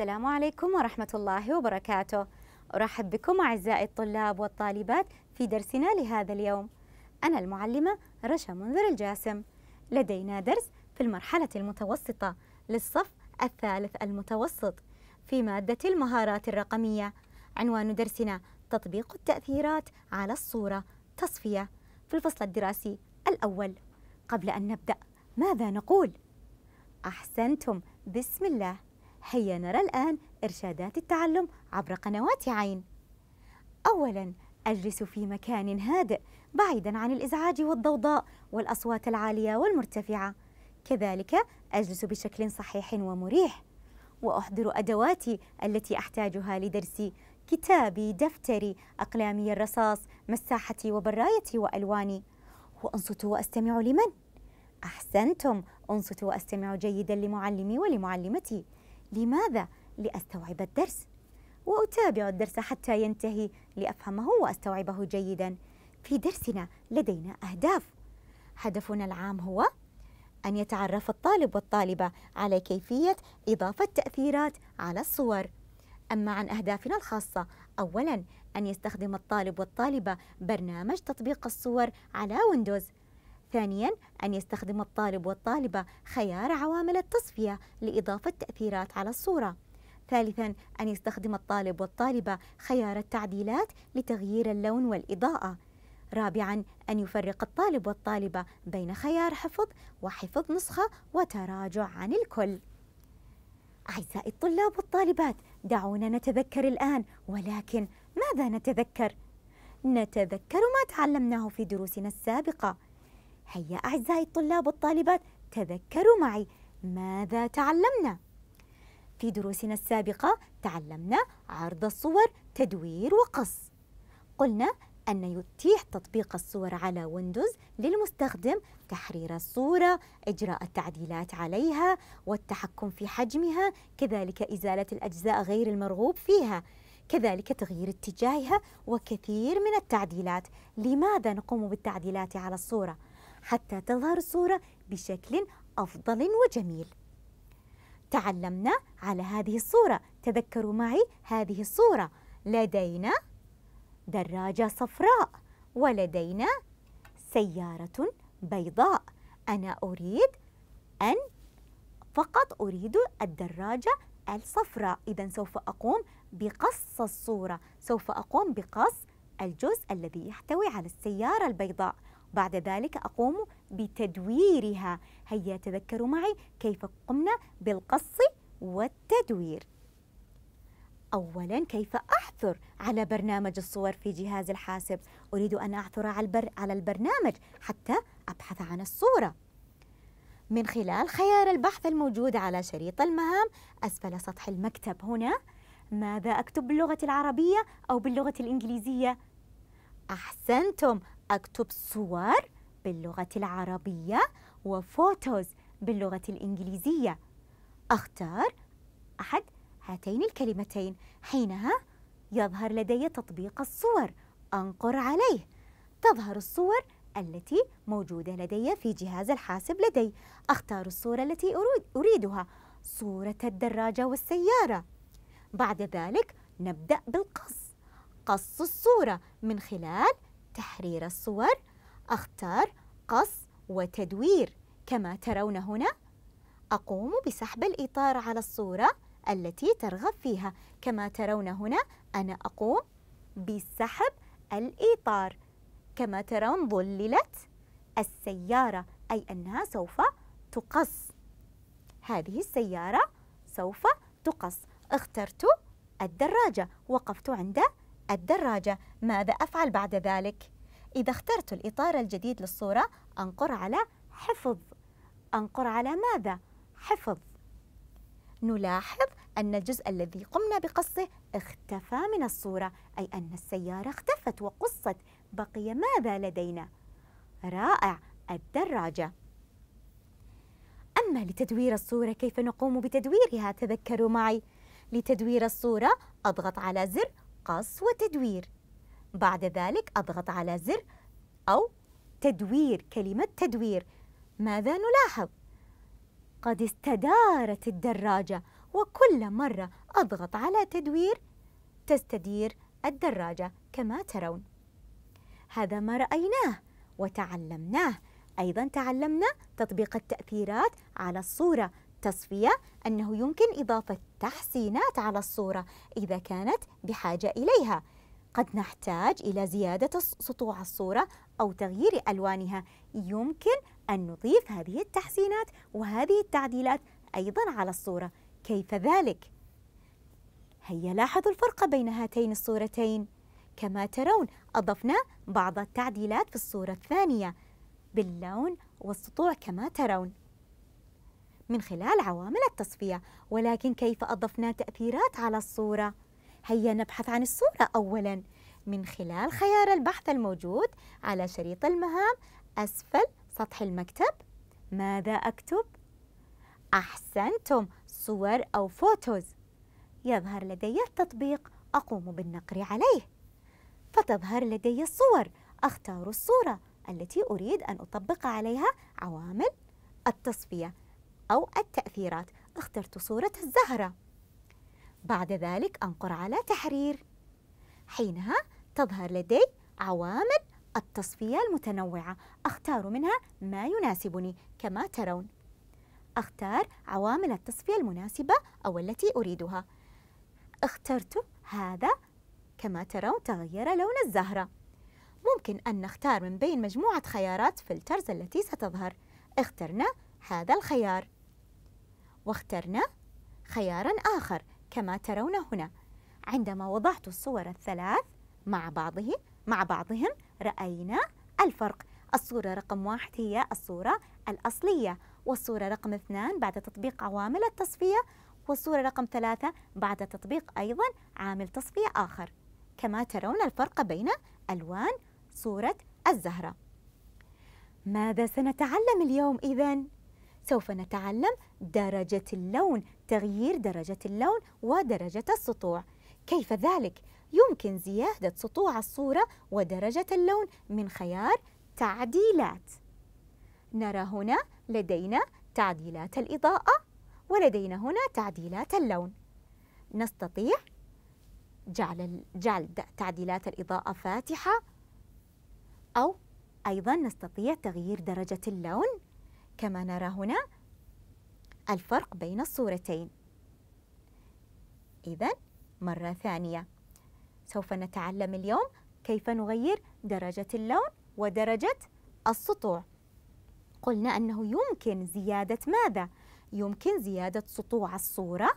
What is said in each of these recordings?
السلام عليكم ورحمة الله وبركاته أرحب بكم أعزائي الطلاب والطالبات في درسنا لهذا اليوم أنا المعلمة رشا منذر الجاسم لدينا درس في المرحلة المتوسطة للصف الثالث المتوسط في مادة المهارات الرقمية عنوان درسنا تطبيق التأثيرات على الصورة تصفية في الفصل الدراسي الأول قبل أن نبدأ ماذا نقول؟ أحسنتم بسم الله هيا نرى الآن إرشادات التعلم عبر قنوات عين. أولاً أجلس في مكان هادئ بعيداً عن الإزعاج والضوضاء والأصوات العالية والمرتفعة. كذلك أجلس بشكل صحيح ومريح. وأحضر أدواتي التي أحتاجها لدرسي كتابي، دفتري، أقلامي الرصاص، مساحتي وبرايتي وألواني. وأنصت وأستمع لمن؟ أحسنتم، أنصت وأستمع جيداً لمعلمي ولمعلمتي. لماذا؟ لأستوعب الدرس وأتابع الدرس حتى ينتهي لأفهمه وأستوعبه جيدا في درسنا لدينا أهداف هدفنا العام هو أن يتعرف الطالب والطالبة على كيفية إضافة تأثيرات على الصور أما عن أهدافنا الخاصة أولا أن يستخدم الطالب والطالبة برنامج تطبيق الصور على ويندوز ثانيا أن يستخدم الطالب والطالبة خيار عوامل التصفية لإضافة تأثيرات على الصورة ثالثا أن يستخدم الطالب والطالبة خيار التعديلات لتغيير اللون والإضاءة رابعا أن يفرق الطالب والطالبة بين خيار حفظ وحفظ نسخة وتراجع عن الكل أعزائي الطلاب والطالبات دعونا نتذكر الآن ولكن ماذا نتذكر؟ نتذكر ما تعلمناه في دروسنا السابقة هيا أعزائي الطلاب والطالبات تذكروا معي ماذا تعلمنا؟ في دروسنا السابقة تعلمنا عرض الصور تدوير وقص قلنا أن يتيح تطبيق الصور على ويندوز للمستخدم تحرير الصورة، إجراء التعديلات عليها، والتحكم في حجمها، كذلك إزالة الأجزاء غير المرغوب فيها، كذلك تغيير اتجاهها وكثير من التعديلات. لماذا نقوم بالتعديلات على الصورة؟ حتى تظهر الصورة بشكل أفضل وجميل تعلمنا على هذه الصورة تذكروا معي هذه الصورة لدينا دراجة صفراء ولدينا سيارة بيضاء أنا أريد أن فقط أريد الدراجة الصفراء إذا سوف أقوم بقص الصورة سوف أقوم بقص الجزء الذي يحتوي على السيارة البيضاء بعد ذلك أقوم بتدويرها هيا تذكروا معي كيف قمنا بالقص والتدوير أولا كيف أعثر على برنامج الصور في جهاز الحاسب أريد أن أعثر على, البر على البرنامج حتى أبحث عن الصورة من خلال خيار البحث الموجود على شريط المهام أسفل سطح المكتب هنا ماذا أكتب باللغة العربية أو باللغة الإنجليزية؟ أحسنتم أكتب صور باللغة العربية وفوتوز باللغة الإنجليزية أختار أحد هاتين الكلمتين حينها يظهر لدي تطبيق الصور أنقر عليه تظهر الصور التي موجودة لدي في جهاز الحاسب لدي أختار الصورة التي أريدها صورة الدراجة والسيارة بعد ذلك نبدأ بالقص قص الصورة من خلال تحرير الصور أختار قص وتدوير كما ترون هنا أقوم بسحب الإطار على الصورة التي ترغب فيها كما ترون هنا أنا أقوم بسحب الإطار كما ترون ظللت السيارة أي أنها سوف تقص هذه السيارة سوف تقص اخترت الدراجة وقفت عند الدراجة ماذا أفعل بعد ذلك؟ إذا اخترت الإطار الجديد للصورة أنقر على حفظ أنقر على ماذا؟ حفظ نلاحظ أن الجزء الذي قمنا بقصه اختفى من الصورة أي أن السيارة اختفت وقصت بقي ماذا لدينا؟ رائع الدراجة أما لتدوير الصورة كيف نقوم بتدويرها؟ تذكروا معي لتدوير الصورة أضغط على زر قص وتدوير بعد ذلك أضغط على زر أو تدوير كلمة تدوير ماذا نلاحظ؟ قد استدارت الدراجة وكل مرة أضغط على تدوير تستدير الدراجة كما ترون هذا ما رأيناه وتعلمناه أيضا تعلمنا تطبيق التأثيرات على الصورة تصفية أنه يمكن إضافة تحسينات على الصورة إذا كانت بحاجة إليها قد نحتاج إلى زيادة سطوع الصورة أو تغيير ألوانها يمكن أن نضيف هذه التحسينات وهذه التعديلات أيضا على الصورة كيف ذلك؟ هيا لاحظوا الفرق بين هاتين الصورتين كما ترون أضفنا بعض التعديلات في الصورة الثانية باللون والسطوع كما ترون من خلال عوامل التصفية ولكن كيف أضفنا تأثيرات على الصورة؟ هيا نبحث عن الصورة أولاً من خلال خيار البحث الموجود على شريط المهام أسفل سطح المكتب ماذا أكتب؟ أحسنتم صور أو فوتوز يظهر لدي التطبيق أقوم بالنقر عليه فتظهر لدي الصور أختار الصورة التي أريد أن أطبق عليها عوامل التصفية أو التأثيرات اخترت صورة الزهرة بعد ذلك أنقر على تحرير حينها تظهر لدي عوامل التصفية المتنوعة أختار منها ما يناسبني كما ترون أختار عوامل التصفية المناسبة أو التي أريدها اخترت هذا كما ترون تغير لون الزهرة ممكن أن نختار من بين مجموعة خيارات فلترز التي ستظهر اخترنا هذا الخيار واخترنا خيارا آخر كما ترون هنا عندما وضعت الصور الثلاث مع بعضه مع بعضهم رأينا الفرق الصورة رقم واحد هي الصورة الأصلية والصورة رقم اثنان بعد تطبيق عوامل التصفية والصورة رقم ثلاثة بعد تطبيق أيضا عامل تصفية آخر كما ترون الفرق بين ألوان صورة الزهرة ماذا سنتعلم اليوم إذن؟ سوف نتعلم درجة اللون تغيير درجة اللون ودرجة السطوع كيف ذلك؟ يمكن زيادة سطوع الصورة ودرجة اللون من خيار تعديلات نرى هنا لدينا تعديلات الإضاءة ولدينا هنا تعديلات اللون نستطيع جعل, جعل تعديلات الإضاءة فاتحة أو أيضا نستطيع تغيير درجة اللون كما نرى هنا الفرق بين الصورتين إذا مرة ثانية سوف نتعلم اليوم كيف نغير درجة اللون ودرجة السطوع قلنا أنه يمكن زيادة ماذا؟ يمكن زيادة سطوع الصورة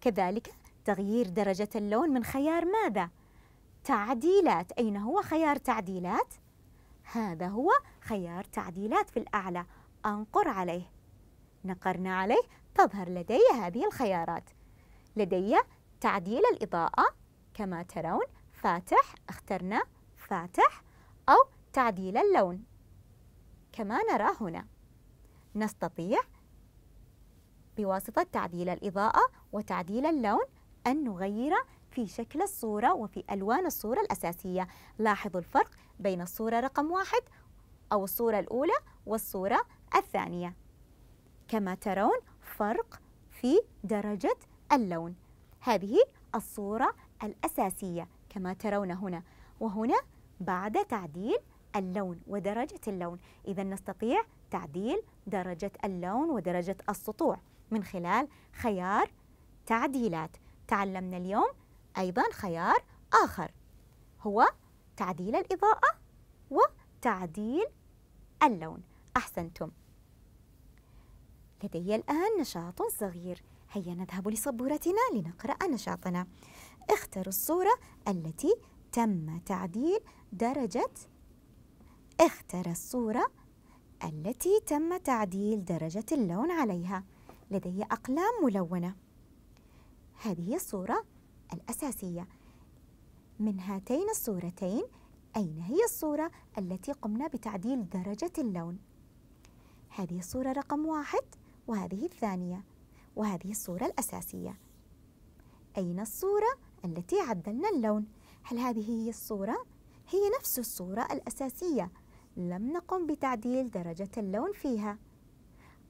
كذلك تغيير درجة اللون من خيار ماذا؟ تعديلات أين هو خيار تعديلات؟ هذا هو خيار تعديلات في الأعلى أنقر عليه نقرنا عليه تظهر لدي هذه الخيارات لدي تعديل الإضاءة كما ترون فاتح اخترنا فاتح أو تعديل اللون كما نرى هنا نستطيع بواسطة تعديل الإضاءة وتعديل اللون أن نغير في شكل الصورة وفي ألوان الصورة الأساسية لاحظوا الفرق بين الصورة رقم واحد أو الصورة الأولى والصورة الثانية كما ترون فرق في درجة اللون هذه الصورة الأساسية كما ترون هنا وهنا بعد تعديل اللون ودرجة اللون إذا نستطيع تعديل درجة اللون ودرجة السطوع من خلال خيار تعديلات تعلمنا اليوم أيضا خيار آخر هو تعديل الإضاءة وتعديل اللون أحسنتم لدي الآن نشاط صغير هيا نذهب لسبورتنا لنقرأ نشاطنا اختر الصورة التي تم تعديل درجة اختر الصورة التي تم تعديل درجة اللون عليها لدي أقلام ملونة هذه الصورة الأساسية من هاتين الصورتين أين هي الصورة التي قمنا بتعديل درجة اللون؟ هذه الصورة رقم واحد وهذه الثانية وهذه الصورة الأساسية أين الصورة التي عدلنا اللون؟ هل هذه هي الصورة؟ هي نفس الصورة الأساسية لم نقم بتعديل درجة اللون فيها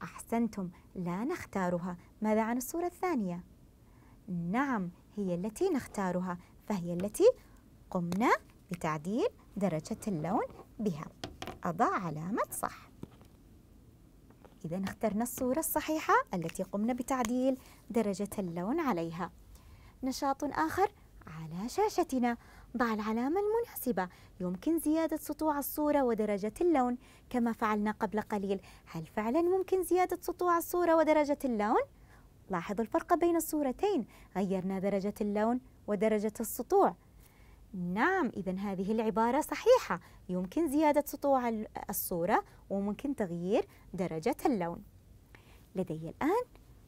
أحسنتم لا نختارها ماذا عن الصورة الثانية؟ نعم هي التي نختارها فهي التي قمنا بتعديل درجة اللون بها أضع علامة صح إذا اخترنا الصورة الصحيحة التي قمنا بتعديل درجة اللون عليها نشاط آخر على شاشتنا ضع العلامة المناسبة يمكن زيادة سطوع الصورة ودرجة اللون كما فعلنا قبل قليل هل فعلا ممكن زيادة سطوع الصورة ودرجة اللون؟ لاحظوا الفرق بين الصورتين غيرنا درجة اللون ودرجة السطوع نعم إذا هذه العبارة صحيحة يمكن زيادة سطوع الصورة وممكن تغيير درجة اللون لدي الآن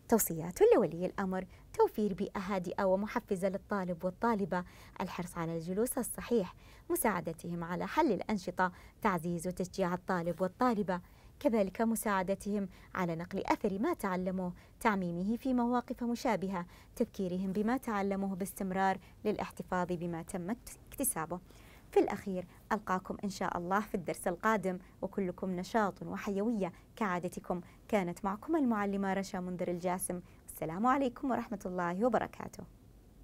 توصيات لولي الأمر توفير بيئة هادئة ومحفزة للطالب والطالبة الحرص على الجلوس الصحيح مساعدتهم على حل الأنشطة تعزيز وتشجيع الطالب والطالبة كذلك مساعدتهم على نقل أثر ما تعلموه تعميمه في مواقف مشابهة تذكيرهم بما تعلموه باستمرار للاحتفاظ بما تم اكتسابه في الأخير ألقاكم إن شاء الله في الدرس القادم وكلكم نشاط وحيوية كعادتكم كانت معكم المعلمة رشا منذر الجاسم السلام عليكم ورحمة الله وبركاته